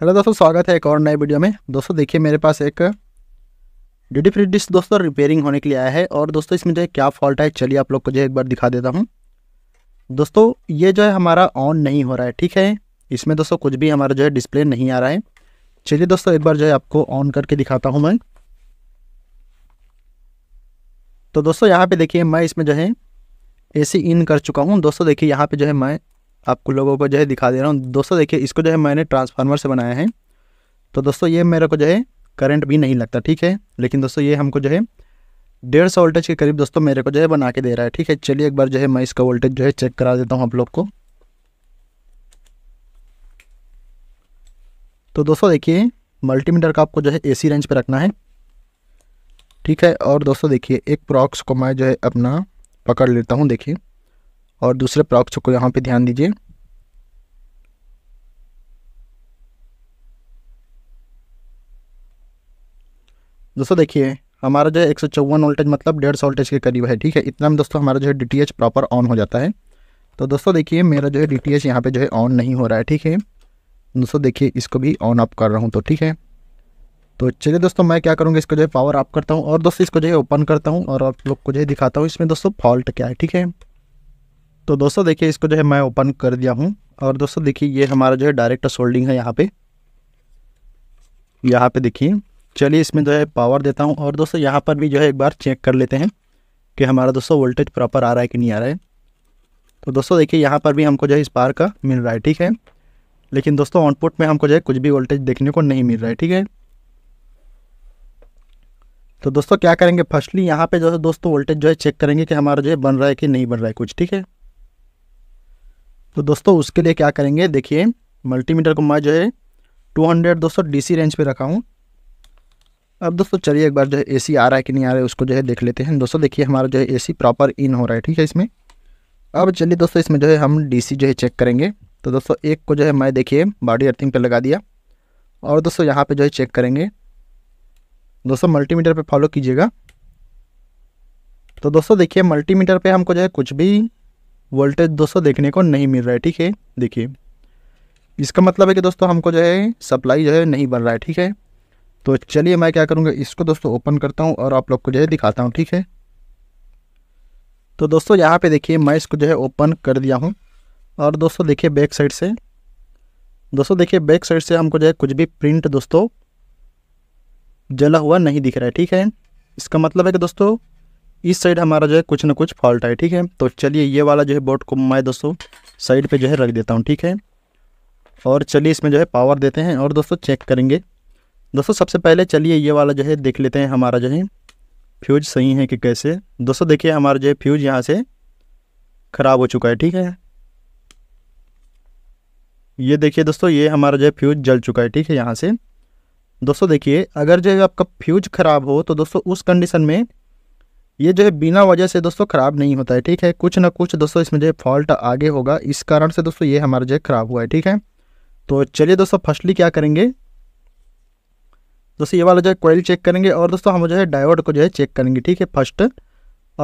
hello दोस्तों स्वागत है एक और नए वीडियो में दोस्तों देखिए मेरे पास एक ड्यूटी फ्री डिस्क दोस्तों रिपेयरिंग होने के लिए आया है और दोस्तों इसमें जो है क्या फॉल्ट है चलिए आप लोग को जो है एक बार दिखा देता हूँ दोस्तों ये जो है हमारा ऑन नहीं हो रहा है ठीक है इसमें दोस्तों कुछ भी हमारा जो है डिस्प्ले नहीं आ रहा है चलिए दोस्तों एक बार जो है आपको ऑन करके दिखाता हूँ मैं तो दोस्तों यहाँ पे देखिए मैं इसमें जो है ए इन कर चुका हूँ दोस्तों देखिए यहाँ पे जो है मैं आपको लोगों को जो है दिखा दे रहा हूँ दोस्तों देखिए इसको जो है मैंने ट्रांसफार्मर से बनाया है तो दोस्तों ये मेरे को जो है करंट भी नहीं लगता ठीक है लेकिन दोस्तों ये हमको जो है डेढ़ सौ वोल्टेज के करीब दोस्तों मेरे को जो है बना के दे रहा है ठीक है चलिए एक बार जो है मैं इसका वोल्टेज जो है चेक करा देता हूँ आप लोग को तो दोस्तों देखिए मल्टीमीटर का आपको जो है ए रेंज पर रखना है ठीक है और दोस्तों देखिए एक प्रॉक्स को मैं जो है अपना पकड़ लेता हूँ देखिए और दूसरे प्रॉक्स को यहाँ पे ध्यान दीजिए दोस्तों देखिए हमारा जो है एक सौ चौवन वोल्टेज मतलब डेढ़ सौ वोल्टेज के करीब है ठीक है इतना में दोस्तों हमारा जो है डी प्रॉपर ऑन हो जाता है तो दोस्तों देखिए मेरा जो है डी टी एच यहाँ पर जो है ऑन नहीं हो रहा है ठीक है दोस्तों देखिए इसको भी ऑन ऑफ कर रहा हूँ तो ठीक है तो चलिए दोस्तों मैं क्या करूँगा इसको जो है पावर ऑफ करता हूँ और दोस्तों इसको जो है ओपन करता हूँ और आप लोग को जो है दिखाता हूँ इसमें दोस्तों फॉल्ट क्या है ठीक है तो दोस्तों देखिए इसको जो है मैं ओपन कर दिया हूँ और दोस्तों देखिए ये हमारा जो है डायरेक्ट सोल्डिंग है यहाँ पे यहाँ पे देखिए चलिए इसमें जो है पावर देता हूँ और दोस्तों यहाँ पर भी जो है एक बार चेक कर लेते हैं कि हमारा दोस्तों वोल्टेज प्रॉपर आ रहा है कि नहीं आ रहा है तो दोस्तों देखिए यहाँ पर भी हमको जो है इस पार का मिल रहा है ठीक है लेकिन दोस्तों आउटपुट में हमको जो है कुछ भी वोल्टेज देखने को नहीं मिल रहा है ठीक है तो दोस्तों क्या करेंगे फर्स्टली यहाँ पे जो है दोस्तों वोल्टेज जो है चेक करेंगे कि हमारा जो है बन रहा है कि नहीं बन रहा है कुछ ठीक है तो दोस्तों उसके लिए क्या करेंगे देखिए मल्टीमीटर को मैं जो है टू हंड्रेड दोस्तों डी रेंज पे रखा हूँ अब दोस्तों चलिए एक बार जो है ए आ रहा है कि नहीं आ रहा है उसको जो है देख लेते हैं दोस्तों देखिए हमारा जो है ए प्रॉपर इन हो रहा है ठीक है इसमें अब चलिए दोस्तों इसमें जो है हम डी जो है चेक करेंगे तो दोस्तों एक को जो है मैं देखिए बॉडी अर्थिंग पे लगा दिया और दोस्तों यहाँ पे जो है चेक करेंगे दोस्तों मल्टीमीटर पे फॉलो कीजिएगा तो दोस्तों देखिए मल्टीमीटर पे हमको जो है कुछ भी वोल्टेज दोस्तों देखने को नहीं मिल रहा है ठीक है देखिए इसका मतलब है कि दोस्तों हमको जो है सप्लाई जो है नहीं बन रहा है ठीक है तो चलिए मैं क्या करूँगा इसको दोस्तों ओपन करता हूँ और आप लोग को जो है दिखाता हूँ ठीक है तो दोस्तों यहाँ पे देखिए मैं इसको जो है ओपन कर दिया हूँ और दोस्तों देखिए बैक साइड से दोस्तों देखिए बैक साइड से हमको जो है कुछ भी प्रिंट दोस्तों जला हुआ नहीं दिख रहा है ठीक है इसका मतलब है कि दोस्तों इस साइड हमारा जो है कुछ ना कुछ फॉल्ट है ठीक है तो चलिए ये वाला जो है बोर्ड को मैं दोस्तों साइड पे जो है रख देता हूँ ठीक है और चलिए इसमें जो है पावर देते हैं और दोस्तों चेक करेंगे दोस्तों सबसे पहले चलिए ये वाला जो है देख लेते हैं हमारा जो है फ्यूज सही है कि कैसे दोस्तों देखिए हमारा जो है फ्यूज यहाँ से ख़राब हो चुका है ठीक है ये देखिए दोस्तों ये हमारा जो है फ्यूज जल चुका है ठीक है यहाँ से दोस्तों देखिए अगर जो है आपका फ्यूज ख़राब हो तो दोस्तों उस कंडीशन में ये जो है बिना वजह से दोस्तों ख़राब नहीं होता है ठीक है कुछ ना कुछ दोस्तों इसमें जो है फॉल्ट आगे होगा इस कारण से दोस्तों ये हमारा जो है ख़राब हुआ है ठीक है तो चलिए दोस्तों फर्स्टली क्या करेंगे दोस्तों ये वाला जो है क्वाइल चेक करेंगे और दोस्तों हम जो है डायवर्ट को जो है चेक करेंगे ठीक है फर्स्ट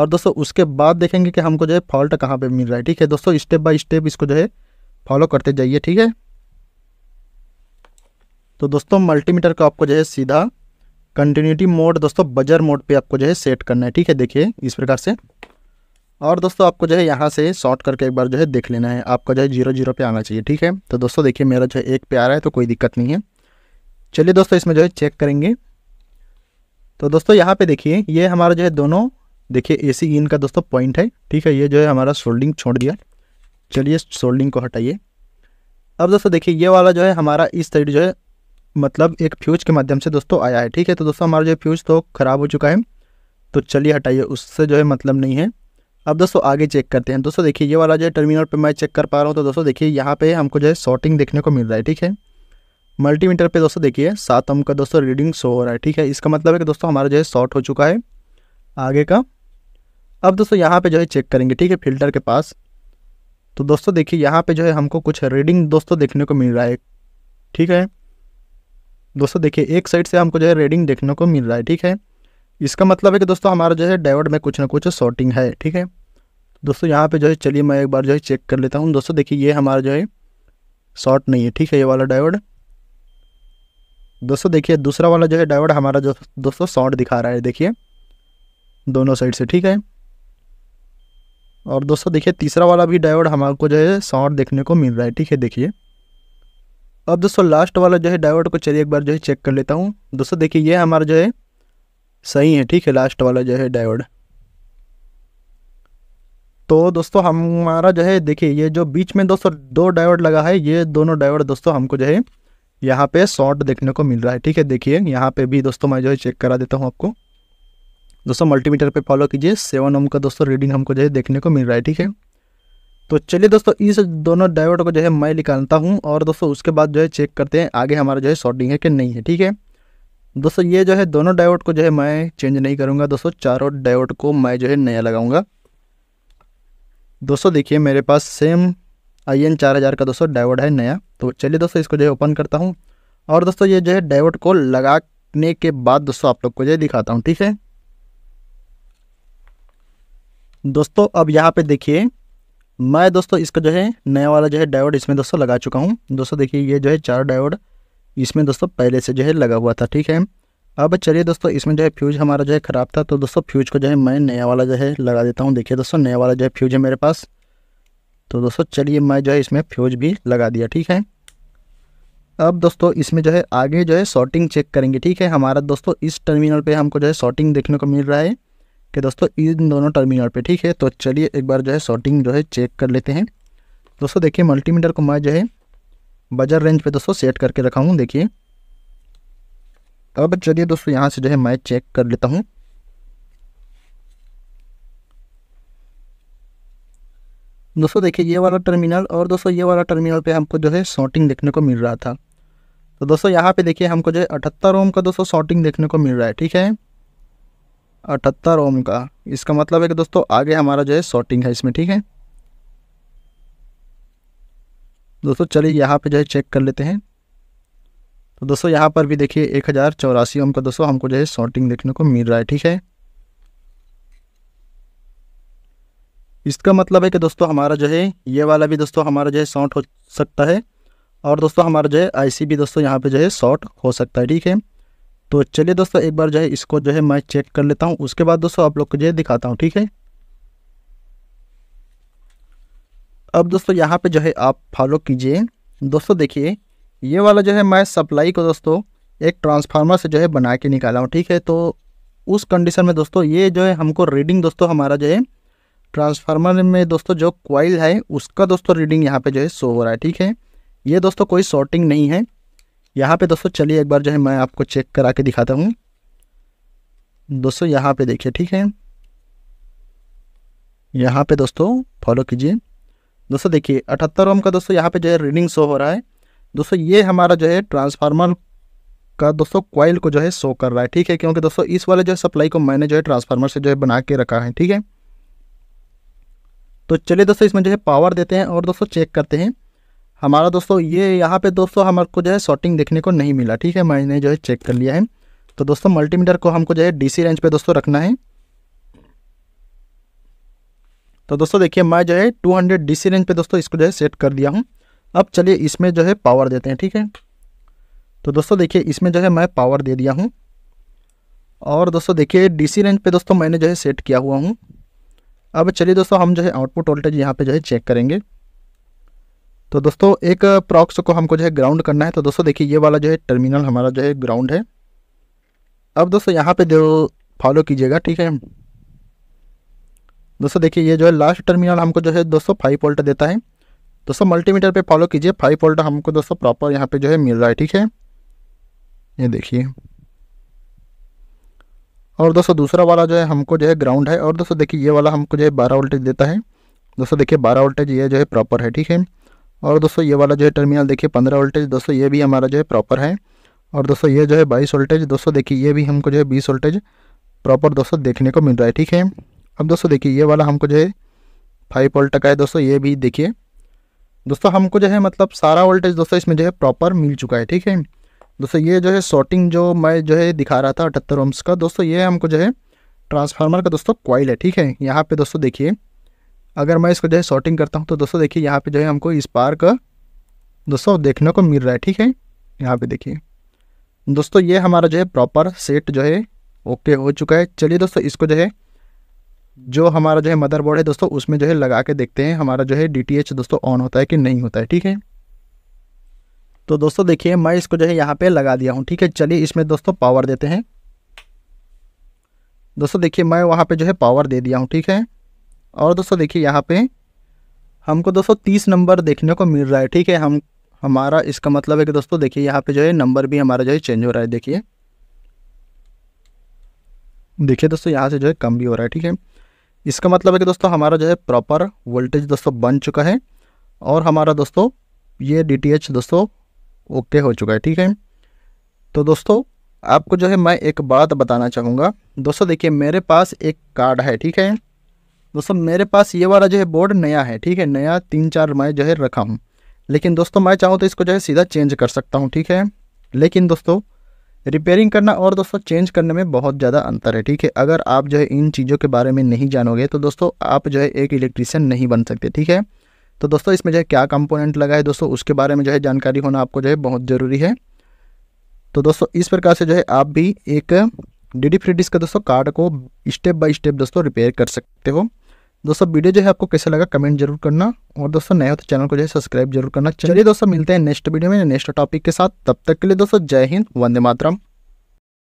और दोस्तों उसके बाद देखेंगे कि हमको जो है फॉल्ट कहाँ पर मिल रहा है ठीक है दोस्तों स्टेप बाय स्टेप इसको जो है फॉलो करते जाइए ठीक है तो दोस्तों मल्टीमीटर को आपको जो है सीधा कंटिन्यूटी मोड दोस्तों बजर मोड पे आपको जो है सेट करना है ठीक है देखिए इस प्रकार से और दोस्तों आपको जो है यहाँ से शॉर्ट करके एक बार जो है देख लेना है आपका जो है जीरो जीरो पे आना चाहिए ठीक है तो दोस्तों देखिए मेरा जो है एक पे आ रहा है तो कोई दिक्कत नहीं है चलिए दोस्तों इसमें जो है चेक करेंगे तो दोस्तों यहाँ पे देखिए ये हमारा जो है दोनों देखिए ए सी इन का दोस्तों पॉइंट है ठीक है ये जो है हमारा सोल्डिंग छोड़ दिया चलिए सोल्डिंग को हटाइए अब दोस्तों देखिए ये वाला जो है हमारा इस साइड जो है मतलब एक फ्यूज के माध्यम से दोस्तों आया है ठीक है तो दोस्तों हमारा जो फ्यूज तो ख़राब हो चुका है तो चलिए हटाइए उससे जो है मतलब नहीं है अब दोस्तों आगे चेक करते हैं दोस्तों देखिए ये वाला जो है टर्मिनल पर मैं चेक कर पा रहा हूँ तो दोस्तों देखिए यहाँ पे हमको जो है शॉर्टिंग देखने को मिल रहा है ठीक है मल्टीमीटर पे दोस्तों देखिए सात हम का दोस्तों रीडिंग शो हो रहा है ठीक है इसका मतलब है कि दोस्तों हमारा जो है शॉर्ट हो चुका है आगे का अब दोस्तों यहाँ पर जो है चेक करेंगे ठीक है फिल्टर के पास तो दोस्तों देखिए यहाँ पर जो है हमको कुछ रीडिंग दोस्तों देखने को मिल रहा है ठीक है दोस्तों देखिए एक साइड से हमको जो है रेडिंग देखने को मिल रहा है ठीक है इसका मतलब है कि दोस्तों हमारा जो है डायोड में कुछ ना कुछ शॉर्टिंग है ठीक है दोस्तों यहाँ पे जो है चलिए मैं एक बार जो है चेक कर लेता हूँ दोस्तों देखिए ये हमारा जो है शॉर्ट नहीं है ठीक है ये वाला डायवर्ड दोस्तों देखिए दूसरा वाला जो है डायवर्ड हमारा जो दोस्तों शॉर्ट दिखा रहा है देखिए दोनों साइड से ठीक है और दोस्तों देखिए तीसरा वाला भी डायवर्ड हमारे को जो है शॉर्ट देखने को मिल रहा है ठीक है देखिए अब दोस्तों लास्ट वाला जो है डायोड को चलिए एक बार जो है चेक कर लेता हूँ दोस्तों देखिए ये हमारा जो है सही है ठीक है लास्ट वाला जो है डायोड तो दोस्तों हमारा जो है देखिए ये जो बीच में दोस्तों दो डायोड लगा है ये दोनों डायोड दोस्तों हमको जो है यहाँ पे शॉर्ट देखने को मिल रहा है ठीक है देखिए यहाँ पे भी दोस्तों मैं जो है चेक करा देता हूँ आपको दोस्तों मल्टीमीटर पे फॉलो कीजिए सेवन ओम का दोस्तों रीडिंग हमको जो है देखने को मिल रहा है ठीक है तो चलिए दोस्तों इस दोनों डायोड को जो है मैं निकालता हूँ और दोस्तों उसके बाद जो है चेक करते हैं आगे हमारा जो है शॉर्टिंग है कि नहीं है ठीक है दोस्तों ये जो है दोनों डायोड को जो है मैं चेंज नहीं करूँगा दोस्तों चारों डायोड को मैं जो है नया लगाऊंगा दोस्तों देखिए मेरे पास सेम आई एन चार हज़ार का दोस्तों डायवर्ड है नया तो चलिए दोस्तों इसको जो है ओपन करता हूँ और दोस्तों ये जो है डायवर्ट को लगाने के बाद दोस्तों आप लोग को जो है दिखाता हूँ ठीक है दोस्तों अब यहाँ पे देखिए मैं दोस्तों इसका जो है नया वाला जो है डायोड इसमें दोस्तों लगा चुका हूँ दोस्तों देखिए ये जो है चार डायोड इसमें दोस्तों पहले से जो है लगा हुआ था ठीक है अब चलिए दोस्तों इसमें जो है फ्यूज हमारा जो है ख़राब था तो दोस्तों फ्यूज को जो है मैं नया वाला जो है लगा देता हूँ देखिए दोस्तों नया वाला जो है फ्यूज है मेरे पास तो दोस्तों चलिए मैं जो है इसमें फ्यूज भी लगा दिया ठीक है अब दोस्तों इसमें जो है आगे जो है शॉर्टिंग चेक करेंगे ठीक है हमारा दोस्तों इस टर्मिनल पर हमको जो है शॉर्टिंग देखने को मिल रहा है कि दोस्तों इन दोनों टर्मिनल पे ठीक है तो चलिए एक बार जो है शॉर्टिंग जो है चेक कर लेते हैं दोस्तों देखिए मल्टीमीटर को मैं जो है बजर रेंज पे दोस्तों सेट करके रखा हूँ देखिए अब चलिए दोस्तों यहाँ से जो है मैं चेक कर लेता हूँ दोस्तों देखिए ये वाला टर्मिनल और दोस्तों ये वाला टर्मिनल पे हमको जो है शॉर्टिंग देखने को मिल रहा था तो दोस्तों यहाँ पे देखिए हमको जो है अठहत्तर ओम का दोस्तों शॉर्टिंग देखने को मिल रहा है ठीक है अठहत्तर ओम का इसका मतलब है कि दोस्तों आगे हमारा जो है शॉर्टिंग है इसमें ठीक है दोस्तों चलिए यहाँ पे जो है चेक कर लेते हैं तो दोस्तों यहाँ पर भी देखिए एक हज़ार चौरासी ओम का दोस्तों हमको जो है शॉर्टिंग देखने को मिल रहा है ठीक है इसका मतलब है कि दोस्तों हमारा जो है ये वाला भी दोस्तों हमारा जो है शॉर्ट हो सकता है और दोस्तों हमारा जो है आईसी भी दोस्तों यहाँ पे जो है शॉर्ट हो सकता है ठीक है तो चलिए दोस्तों एक बार जो है इसको जो है मैं चेक कर लेता हूँ उसके बाद दोस्तों आप लोग को जो है दिखाता हूँ ठीक है अब दोस्तों यहाँ पे जो है आप फॉलो कीजिए दोस्तों देखिए ये वाला जो है मैं सप्लाई को दोस्तों एक ट्रांसफार्मर से जो है बना के निकाला हूँ ठीक है तो उस कंडीशन में दोस्तों ये जो है हमको रीडिंग दोस्तों हमारा जो है ट्रांसफार्मर में दोस्तों जो क्वाइल है उसका दोस्तों रीडिंग यहाँ पे जो है शो हो रहा है ठीक है ये दोस्तों कोई शॉर्टिंग नहीं है यहाँ पे दोस्तों चलिए एक बार जो है मैं आपको चेक करा के दिखाता हूँ दोस्तों यहाँ पे देखिए ठीक है यहाँ पे दोस्तों फॉलो कीजिए दोस्तों देखिए अठहत्तर ओम का दोस्तों यहाँ पे जो है रीडिंग शो हो रहा है दोस्तों ये हमारा जो है ट्रांसफार्मर का दोस्तों क्वाइल को जो है शो कर रहा है ठीक है क्योंकि दोस्तों इस वाले जो है सप्लाई को मैंने जो है ट्रांसफार्मर से जो है बना के रखा है ठीक है तो चलिए दोस्तों इसमें जो है पावर देते हैं और दोस्तों चेक करते हैं हमारा दोस्तों ये यहाँ पे दोस्तों हमारे को जो है शॉर्टिंग देखने को नहीं मिला ठीक है मैंने जो है चेक कर लिया है तो दोस्तों मल्टीमीटर को हमको जो है डीसी रेंज पे दोस्तों रखना है तो दोस्तों देखिए मैं जो है 200 हंड्रेड डी रेंज पे दोस्तों इसको जो है सेट कर दिया हूँ अब चलिए इसमें जो है पावर देते हैं ठीक है तो दोस्तों देखिए इसमें जो है मैं पावर दे दिया हूँ और दोस्तों देखिए डीसी रेंज पे दोस्तों मैंने जो है सेट किया हुआ हूँ अब चलिए दोस्तों हम जो है आउटपुट वोल्टेज यहाँ पे जो है चेक करेंगे तो दोस्तों एक प्रॉक्स को हमको जो है ग्राउंड करना है तो दोस्तों देखिए ये वाला जो है टर्मिनल हमारा जो है ग्राउंड है अब दोस्तों यहाँ पे जो फॉलो कीजिएगा ठीक है दोस्तों देखिए ये जो है लास्ट टर्मिनल हमको जो है दोस्तों फाइव वोल्ट देता है दोस्तों मल्टीमीटर पे फॉलो कीजिए फाइव वोल्ट हमको दोस्तों प्रॉपर यहाँ पे जो है मिल रहा है ठीक है ये देखिए और दोस्तों दूसरा वाला जो है हमको जो है ग्राउंड है और दोस्तों देखिए ये वाला हमको जो है बारह वोल्टेज देता है दोस्तों देखिए बारह वोल्टेज ये जो है प्रॉपर है ठीक है और दोस्तों ये वाला जो है टर्मिनल देखिए पंद्रह वोल्टेज दोस्तों ये भी हमारा जो है प्रॉपर है और दोस्तों ये जो है बाईस वोल्टेज दोस्तों देखिए ये भी हमको जो है बीस वोल्टेज प्रॉपर दोस्तों देखने को मिल रहा है ठीक है अब दोस्तों देखिए ये वाला हमको जो है फाइव वोल्ट का है दोस्तों ये भी देखिए दोस्तों हमको जो है मतलब सारा वोल्टेज दोस्तों इसमें जो है प्रॉपर मिल चुका है ठीक है दोस्तों ये जो है शॉर्टिंग जो मैं जो है दिखा रहा था अठहत्तर ओम्स का दोस्तों ये हमको जो है ट्रांसफार्मर का दोस्तों क्वाइल है ठीक है यहाँ पे दोस्तों देखिए अगर मैं इसको जो है शॉर्टिंग करता हूँ तो दोस्तों देखिए यहाँ पे जो है हमको इस पार का दोस्तों देखने को मिल रहा है ठीक है यहाँ पे देखिए दोस्तों ये हमारा जो है प्रॉपर सेट जो है ओके हो चुका है चलिए दोस्तों इसको जो है जो हमारा जो है मदरबोर्ड है दोस्तों उसमें जो है लगा के देखते हैं हमारा जो है डी दोस्तों ऑन होता है कि नहीं होता है ठीक है तो दोस्तों देखिए मैं इसको जो है यहाँ पे लगा दिया हूँ ठीक है चलिए इसमें दोस्तों पावर देते हैं दोस्तों देखिए मैं वहाँ पे जो है पावर दे दिया हूँ ठीक है और दोस्तों देखिए यहाँ पे हमको दोस्तों तीस नंबर देखने को मिल रहा है ठीक है हम हमारा इसका मतलब है कि दोस्तों देखिए यहाँ पे जो है नंबर भी हमारा जो है चेंज हो रहा है देखिए देखिए दोस्तों यहाँ से जो है कम भी हो रहा है ठीक है इसका मतलब है कि दोस्तों हमारा जो है प्रॉपर वोल्टेज दोस्तों बन चुका है और हमारा दोस्तों ये डी दोस्तों ओके हो चुका है ठीक है तो दोस्तों आपको जो है मैं एक बात बताना चाहूँगा दोस्तों देखिए मेरे पास एक कार्ड है ठीक है दोस्तों मेरे पास ये वाला जो है बोर्ड नया है ठीक है नया तीन चार मैं जो है रखा हूँ लेकिन दोस्तों मैं चाहूँ तो इसको जो है सीधा चेंज कर सकता हूँ ठीक है लेकिन दोस्तों रिपेयरिंग करना और दोस्तों चेंज करने में बहुत ज़्यादा अंतर है ठीक है अगर आप जो है इन चीज़ों के बारे में नहीं जानोगे तो दोस्तों आप जो है एक इलेक्ट्रीशियन नहीं बन सकते ठीक है तो दोस्तों इसमें जो है क्या कंपोनेंट लगा है दोस्तों उसके बारे में जो है जानकारी होना आपको जो है बहुत ज़रूरी है तो दोस्तों इस प्रकार से जो है आप भी एक डी डी का दोस्तों कार्ड को स्टेप बाय स्टेप दोस्तों रिपेयर कर सकते हो दोस्तों वीडियो जो है आपको कैसा लगा कमेंट जरूर करना और दोस्तों नए हो तो चैनल को जो है सब्सक्राइब जरूर करना चलिए दोस्तों मिलते हैं नेक्स्ट वीडियो में नेक्स्ट टॉपिक के साथ तब तक के लिए दोस्तों जय हिंद वंदे मातरम